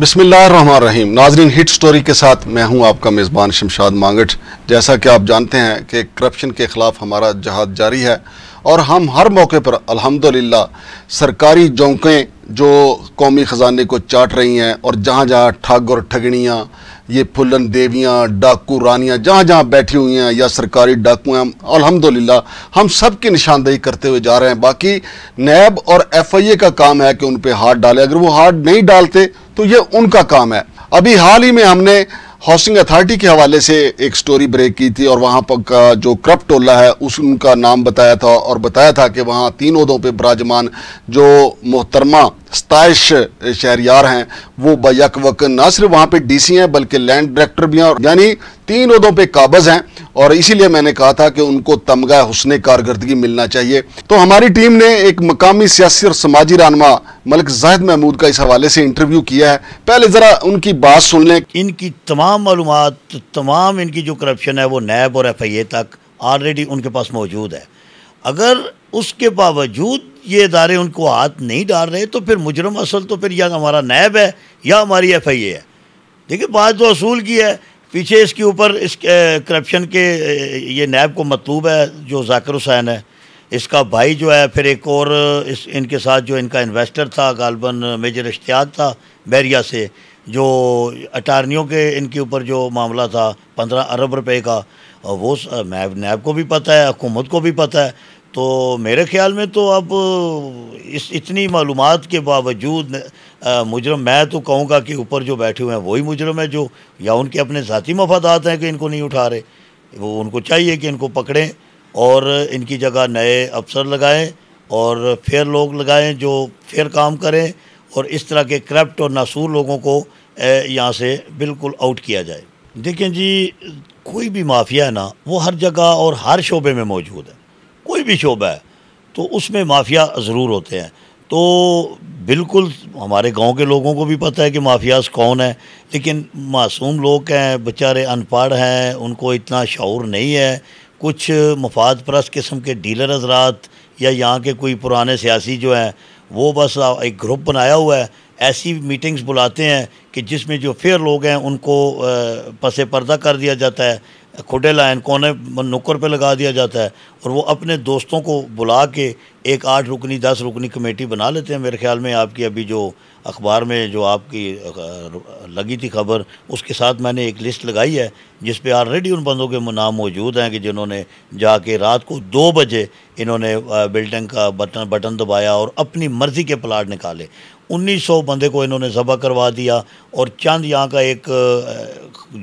बिसमीम नाजरीन hit story के साथ मैं हूं आपका मेज़बान शमशाद मांगट जैसा कि आप जानते हैं कि करप्शन के ख़िलाफ़ हमारा जहाद जारी है और हम हर मौके पर अल्हम्दुलिल्लाह सरकारी जौकें जो कौमी ख़जाने को चाट रही हैं और जहाँ जहाँ ठग और ठगड़ियाँ ये फुलन देवियाँ डाकू रानियाँ जहाँ जहाँ बैठी हुई हैं या सरकारी डाकू हैं अलहमदिल्ला हम सब की निशानदेही करते हुए जा रहे हैं बाकी नैब और एफ आई ए का काम है कि उन पर हाथ डाले अगर वो हाथ नहीं डालते तो ये उनका काम है अभी हाल ही में हमने हाउसिंग अथॉरिटी के हवाले से एक स्टोरी ब्रेक की थी और वहाँ पर का जो क्रप टोला है उस उनका नाम बताया था और बताया था कि वहाँ तीन उहदों पर बराजमान जो मोहतरमा सताइश यार हैं वो बक वक्त ना सिर्फ वहाँ पे डीसी हैं बल्कि लैंड डायरेक्टर भी हैं और यानी तीन उदों पे काबज़ हैं और इसीलिए मैंने कहा था कि उनको तमगा हुसन कारकर्दगी मिलना चाहिए तो हमारी टीम ने एक मकामी सियासी और समाजी रानमा मलिक जाहिद महमूद का इस हवाले से इंटरव्यू किया है पहले ज़रा उनकी बात सुन लें इनकी तमाम मालूम तमाम इनकी जो करप्शन है वो नैब और एफ आई ए तक ऑलरेडी उनके पास मौजूद है अगर उसके बावजूद ये इदारे उनको हाथ नहीं डाल रहे तो फिर मुजरम असल तो फिर या हमारा नैब है या हमारी एफ आई ए है देखिए बात तो असूल की है पीछे इसके ऊपर इस करप्शन के ये नैब को मतलूब है जो जाकर हुसैन है इसका भाई जो है फिर एक और इस इनके साथ जो इनका इन्वेस्टर था गालबन मेजर इश्तियाक था बैरिया से जो अटारनीों के इनके ऊपर जो मामला था पंद्रह अरब रुपए का और वो नैब नैब को भी पता है हुकूमत को भी पता है तो मेरे ख्याल में तो अब इस इतनी मालूम के बावजूद मुजरम मैं तो कहूँगा कि ऊपर जो बैठे हुए हैं वही मुजरम है जो या उनके अपने ज़ाती मफादात हैं कि इनको नहीं उठा रहे वो उनको चाहिए कि इनको पकड़ें और इनकी जगह नए अफसर लगाएं और फिर लोग लगाएं जो फिर काम करें और इस तरह के करप्ट और नासूर लोगों को यहाँ से बिल्कुल आउट किया जाए देखें जी कोई भी माफिया है ना वो हर जगह और हर शोबे में मौजूद है कोई भी शोबा है तो उसमें माफिया ज़रूर होते हैं तो बिल्कुल हमारे गांव के लोगों को भी पता है कि माफियाज कौन है लेकिन मासूम लोग हैं बेचारे अनपढ़ हैं उनको इतना शौर नहीं है कुछ मफाद परस्त किस्म के डीलर हजरात या यहाँ के कोई पुराने सियासी जो हैं वो बस एक ग्रुप बनाया हुआ है ऐसी मीटिंग्स बुलाते हैं कि जिसमें जो फेयर लोग हैं उनको पसे पर्दा कर दिया जाता है खुडे लाइन कोने नुक्कर पे लगा दिया जाता है और वो अपने दोस्तों को बुला के एक आठ रुकनी दस रुकनी कमेटी बना लेते हैं मेरे ख्याल में आपकी अभी जो अखबार में जो आपकी लगी थी खबर उसके साथ मैंने एक लिस्ट लगाई है जिस पे ऑलरेडी उन बंदों के नाम मौजूद हैं कि जिन्होंने जाके रात को दो बजे इन्होंने बिल्डिंग का बटन बटन दबाया और अपनी मर्ज़ी के प्लाट निकाले 1900 बंदे को इन्होंने ज़बह करवा दिया और चंद यहाँ का एक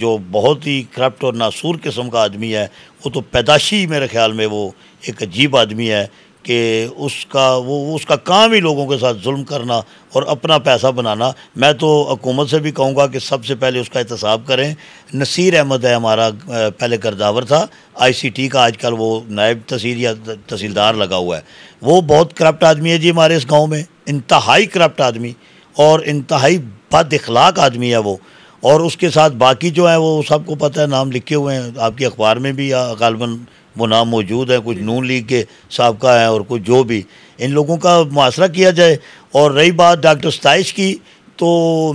जो बहुत ही करप्ट और नासूर किस्म का आदमी है वो तो पैदाशी मेरे ख्याल में वो एक अजीब आदमी है कि उसका वो उसका काम ही लोगों के साथ जुल्म करना और अपना पैसा बनाना मैं तो हकूमत से भी कहूँगा कि सबसे पहले उसका एहतसाब करें नसीर अहमद है हमारा पहले करदावर था आईसीटी का आजकल वो नायब तहसील या तहसीलदार लगा हुआ है वो बहुत करप्ट आदमी है जी हमारे इस गाँव में इंतहाई करप्ट आदमी और इंतहाई बद अखलाक आदमी है वो और उसके साथ बाकी जो है वो सबको पता है नाम लिखे हुए हैं आपके अखबार में भी गालबन वो नाम मौजूद है कुछ नून लीग के सबका है और कुछ जो भी इन लोगों का मुआसरा किया जाए और रही बात डॉक्टर स्ताइश की तो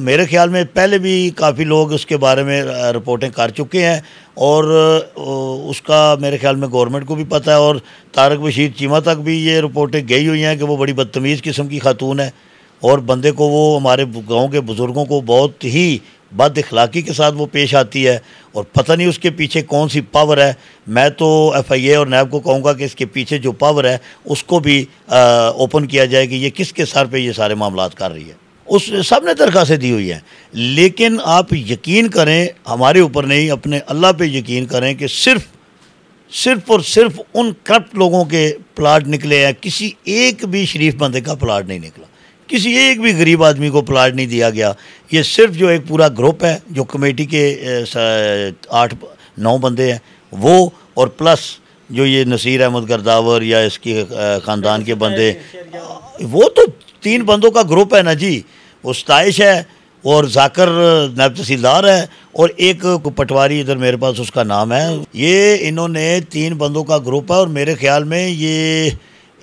मेरे ख्याल में पहले भी काफ़ी लोग उसके बारे में रिपोर्टें कर चुके हैं और उसका मेरे ख्याल में गवर्नमेंट को भी पता है और तारक बशीर चीमा तक भी ये रिपोर्टें गई हुई हैं कि वो बड़ी बदतमीज़ किस्म की खातून है और बंदे को वो हमारे गांव के बुज़ुर्गों को बहुत ही बद अखलाक़ी के साथ वो पेश आती है और पता नहीं उसके पीछे कौन सी पावर है मैं तो एफ आई ए और नैब को कहूँगा कि इसके पीछे जो पावर है उसको भी ओपन किया जाए कि ये किसके सर पर ये सारे मामला कर रही है उस सब ने दरखास्तें दी हुई हैं लेकिन आप यकीन करें हमारे ऊपर नहीं अपने अल्लाह पे यकीन करें कि सिर्फ़ सिर्फ और सिर्फ उन करप्ट लोगों के प्लाट निकले हैं किसी एक भी शरीफ बंदे का प्लाट नहीं निकला किसी एक भी गरीब आदमी को प्लाट नहीं दिया गया ये सिर्फ जो एक पूरा ग्रुप है जो कमेटी के आठ नौ बंदे हैं वो और प्लस जो ये नसीर अहमद गर्दावर या इसके ख़ानदान के बंदे वो तो तीन बंदों का ग्रुप है ना जी उस्ताइश है और जाकर नायब तहसीलदार है और एक पटवारी इधर मेरे पास उसका नाम है ये इन्होंने तीन बंदों का ग्रुप है और मेरे ख्याल में ये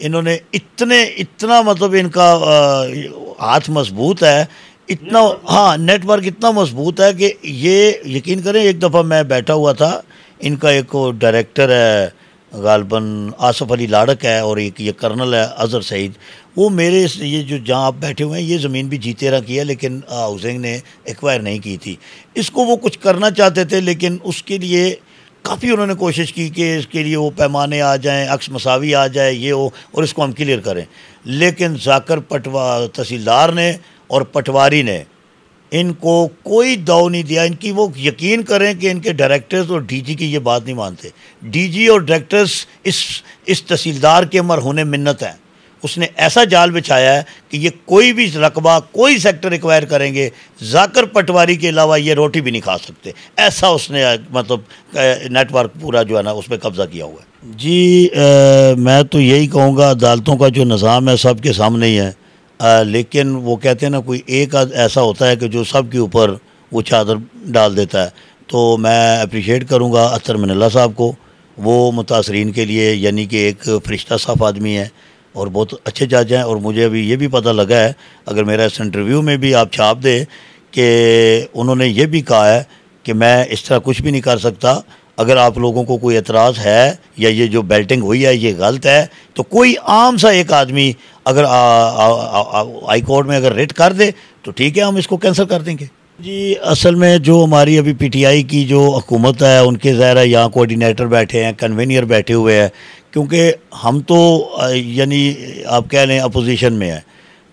इन्होंने इतने इतना मतलब इनका हाथ मजबूत है इतना हाँ नेटवर्क इतना मजबूत है कि ये यकीन करें एक दफ़ा मैं बैठा हुआ था इनका एक डायरेक्टर है गालबन आसफ़ अली लाड़क है और एक ये कर्नल है अजहर सईद वो मेरे ये जो जहाँ आप बैठे हुए हैं ये ज़मीन भी जीते रहा है लेकिन हाउसिंग ने एक्वायर नहीं की थी इसको वो कुछ करना चाहते थे लेकिन उसके लिए काफ़ी उन्होंने कोशिश की कि इसके लिए वो पैमाने आ जाएं अक्स मसावी आ जाए ये हो और इसको हम क्लियर करें लेकिन जाकर पटवा तहसीलदार ने और पटवारी ने इनको कोई दाव नहीं दिया इनकी वो यकीन करें कि इनके डायरेक्टर्स और डीजी की ये बात नहीं मानते डीजी और डायरेक्टर्स इस इस तहसीलदार के मर होने मिन्नत हैं उसने ऐसा जाल बिछाया है कि ये कोई भी रकबा कोई सेक्टर रिक्वायर करेंगे जाकर पटवारी के अलावा ये रोटी भी नहीं खा सकते ऐसा उसने मतलब नेटवर्क पूरा जो है ना उस पर कब्ज़ा किया हुआ है जी आ, मैं तो यही कहूँगा अदालतों का जो निज़ाम है सब के सामने ही है आ, लेकिन वो कहते हैं ना कोई एक ऐसा होता है कि जो सब के ऊपर वो चादर डाल देता है तो मैं अप्रिशिएट करूँगा अतर मनला साहब को वो मुतासरीन के लिए यानी कि एक फरिश्ता साफ आदमी है और बहुत अच्छे जज हैं और मुझे अभी ये भी पता लगा है अगर मेरा इस इंटरव्यू में भी आप छाप दें कि उन्होंने ये भी कहा है कि मैं इस तरह कुछ भी नहीं कर सकता अगर आप लोगों को कोई एतराज़ है या ये जो बेल्टिंग हुई है ये गलत है तो कोई आम सा एक आदमी अगर हाई कोर्ट में अगर रेट कर दे तो ठीक है हम इसको कैंसिल कर देंगे जी असल में जो हमारी अभी पीटीआई की जो हुकूमत है उनके ज़रा यहाँ कोऑर्डिनेटर बैठे हैं कन्वीनियर बैठे हुए हैं क्योंकि हम तो यानी आप कह लें अपोजिशन में है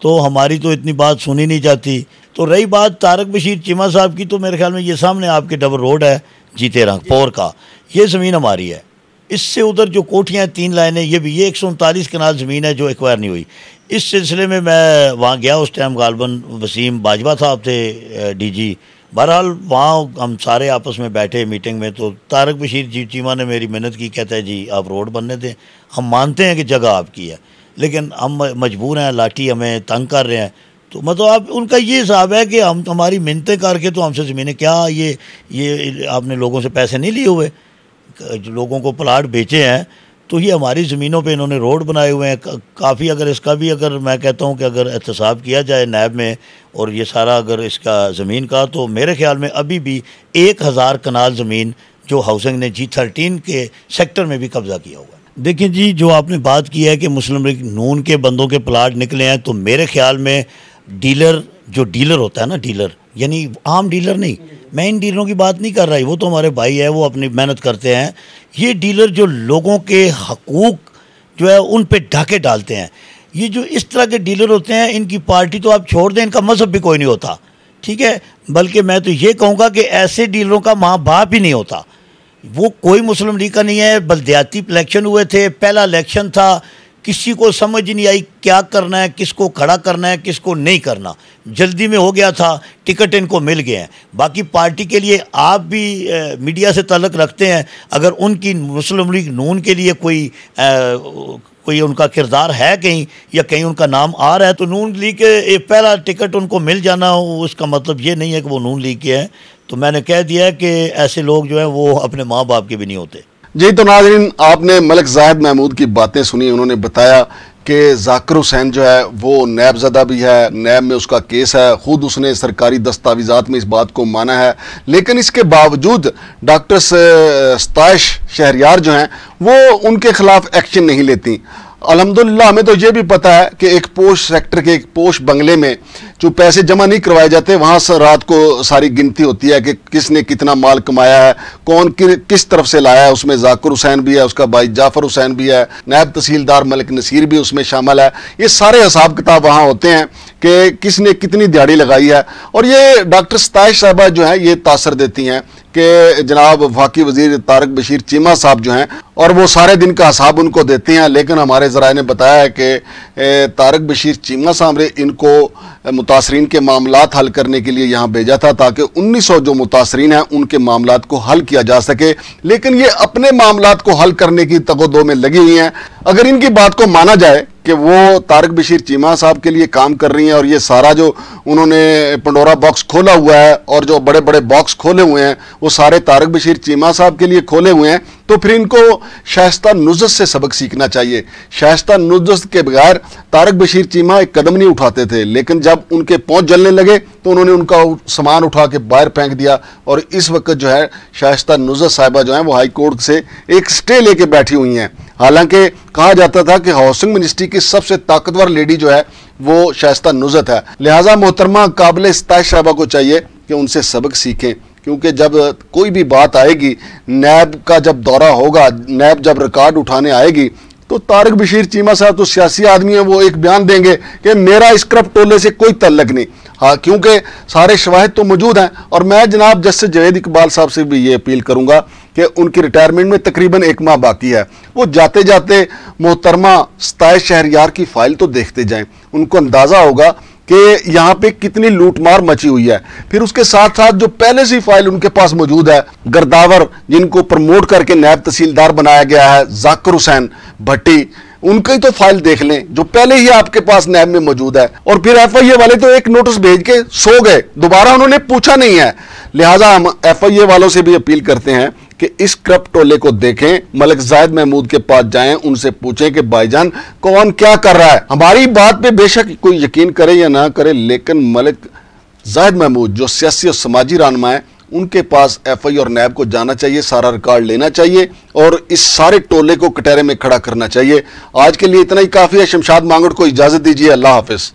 तो हमारी तो इतनी बात सुनी नहीं जाती तो रही बात तारक बशीर चिमा साहब की तो मेरे ख्याल में ये सामने आपके डबल रोड है जीते रंग पोर का ये ज़मीन हमारी है इससे उधर जो कोठियाँ तीन लाइनें ये भी ये एक सौ उनतालीस कनाल ज़मीन है जो एक्वायर नहीं हुई इस सिलसिले में मैं वहाँ गया उस टाइम गालबन वसीम बाजवा साहब थे डीजी बहरहाल वहाँ हम सारे आपस में बैठे मीटिंग में तो तारक बशीर जी चीमा ने मेरी मेहनत की कहता है जी आप रोड बनने दें हम मानते हैं कि जगह आपकी है लेकिन हम मजबूर हैं लाठी हमें तंग कर रहे हैं तो मतलब आप उनका ये हिसाब है कि हम तुम्हारी मिनतें करके तो हमसे ज़मीनें क्या ये ये आपने लोगों से पैसे नहीं लिए हुए लोगों को प्लाट बेचे हैं तो ये हमारी ज़मीनों पे इन्होंने रोड बनाए हुए हैं काफ़ी अगर इसका भी अगर मैं कहता हूँ कि अगर एहतसाब किया जाए नैब में और ये सारा अगर इसका ज़मीन का तो मेरे ख्याल में अभी भी एक हज़ार कनाल ज़मीन जो हाउसिंग ने जी थर्टीन के सेक्टर में भी कब्ज़ा किया हुआ है देखिए जी जो आपने बात की है कि मुस्लिम लीग नून के बंदों के प्लाट निकले हैं तो मेरे ख्याल में डीलर जो डीलर होता है ना डीलर यानी आम डीलर नहीं मैं इन डीलरों की बात नहीं कर रही वो तो हमारे भाई है वो अपनी मेहनत करते हैं ये डीलर जो लोगों के हकूक जो है उन पर ढाके डालते हैं ये जो इस तरह के डीलर होते हैं इनकी पार्टी तो आप छोड़ दें इनका मजहब भी कोई नहीं होता ठीक है बल्कि मैं तो ये कहूँगा कि ऐसे डीलरों का माँ बाप ही नहीं होता वो कोई मुस्लिम लीग का नहीं है बलद्याती इलेक्शन हुए थे पहला इलेक्शन था किसी को समझ नहीं आई क्या करना है किसको खड़ा करना है किसको नहीं करना जल्दी में हो गया था टिकट इनको मिल गए हैं बाकी पार्टी के लिए आप भी ए, मीडिया से तलक रखते हैं अगर उनकी मुस्लिम लीग नून के लिए कोई ए, कोई उनका किरदार है कहीं या कहीं उनका नाम आ रहा है तो नून लीग के पहला टिकट उनको मिल जाना हो उसका मतलब ये नहीं है कि वो नून लीग के हैं तो मैंने कह दिया कि ऐसे लोग जो हैं वो अपने माँ बाप के भी नहीं होते जी तो नाजरीन आपने मलिक जाहिद महमूद की बातें सुनी उन्होंने बताया कि जाकर हुसैन जो है वो नैब ज़दा भी है नैब में उसका केस है ख़ुद उसने सरकारी दस्तावेज़ात में इस बात को माना है लेकिन इसके बावजूद डॉक्टर सताइश शहरियार जो हैं वो उनके ख़िलाफ़ एक्शन नहीं लेती अलहमदुल्ला हमें तो ये भी पता है कि एक पोस्ट सेक्टर के एक पोस्ट बंगले में जो पैसे जमा नहीं करवाए जाते वहाँ से रात को सारी गिनती होती है कि किसने कितना माल कमाया है कौन कि, किस तरफ से लाया है उसमें जाकुर हुसैन भी है उसका भाई जाफर हुसैन भी है नायब तहसीलदार मलिक नसीर भी उसमें शामिल है ये सारे हिसाब किताब वहाँ होते हैं कि किसने कितनी दिहाड़ी लगाई है और ये डॉक्टर सताइश साहबा जो हैं ये तासर देती हैं कि जनाब वाक़ी वजीर तारक बशीर चीमा साहब जो हैं और वो सारे दिन का हिसाब उनको देते हैं लेकिन हमारे ज़रा ने बताया है कि तारक बशीर चीमा साहब ने इनको मुतासरीन के मामला हल करने के लिए यहाँ भेजा था ताकि उन्नीस सौ जो मुतासरीन हैं उनके मामला को हल किया जा सके लेकिन ये अपने मामला को हल करने की दो में लगी हुई हैं अगर इनकी बात को माना जाए कि वो तारक बशीर चीमा साहब के लिए काम कर रही हैं और ये सारा जो उन्होंने पंडोरा बॉक्स खोला हुआ है और जो बड़े बड़े बॉक्स खोले हुए हैं वो सारे तारक बशीर चीमा साहब के लिए खोले हुए हैं तो फिर इनको शायस्ता नुजत से सबक सीखना चाहिए शायस्ता नुजत के बगैर तारक बशीर चीमा एक कदम नहीं उठाते थे लेकिन जब उनके पहुँच जलने लगे तो उन्होंने उनका सामान उठा के बाहर फेंक दिया और इस वक्त जो है शायस्ता नुजत साहिबा जो हैं वो हाईकोर्ट से एक स्टे लेके बैठी हुई हैं हालांकि कहा जाता था कि हाउसिंग मिनिस्ट्री की सबसे ताकतवर लेडी जो है वो शाइस्ता नुजत है लिहाजा मोहतरमा काबिल स्ताइश साहबा को चाहिए कि उनसे सबक सीखें क्योंकि जब कोई भी बात आएगी नैब का जब दौरा होगा नैब जब रिकॉर्ड उठाने आएगी तो तारक बशीर चीमा साहब तो सियासी आदमी हैं वो एक बयान देंगे कि मेरा इस करप टोले से कोई तल्लक नहीं हाँ क्योंकि सारे शवाहद तो मौजूद हैं और मैं जनाब जस्टिस जवेद इकबाल साहब से भी ये अपील करूँगा कि उनकी रिटायरमेंट में तकरीबन एक माह बाकी है वो जाते जाते मोहतरमा सताए शहरियार की फ़ाइल तो देखते जाएँ उनको अंदाज़ा होगा कि यहाँ पे कितनी लूटमार मची हुई है फिर उसके साथ साथ जो पहले से फाइल उनके पास मौजूद है गर्दावर जिनको प्रमोट करके नायब तहसीलदार बनाया गया है जाकर हुसैन भट्टी उनकी तो फाइल देख लें जो पहले ही आपके पास नैब में मौजूद है और फिर एफ आई ए वाले तो एक नोटिस भेज के सो गए दोबारा उन्होंने पूछा नहीं है लिहाजा हम एफ आई ए वालों से भी अपील करते हैं कि इस क्रप टोले को देखें मलिक जायद महमूद के पास जाएं उनसे पूछें कि भाईजान कौन क्या कर रहा है हमारी बात पे बेशक कोई यकीन करे या ना करे लेकिन मलिक जायद महमूद जो सियासी और समाजी रानमा है उनके पास एफ आई और नैब को जाना चाहिए सारा रिकॉर्ड लेना चाहिए और इस सारे टोले को कटहरे में खड़ा करना चाहिए आज के लिए इतना ही काफ़ी है शमशाद मांगड़ को इजाज़त दीजिए अल्लाह हाफिज़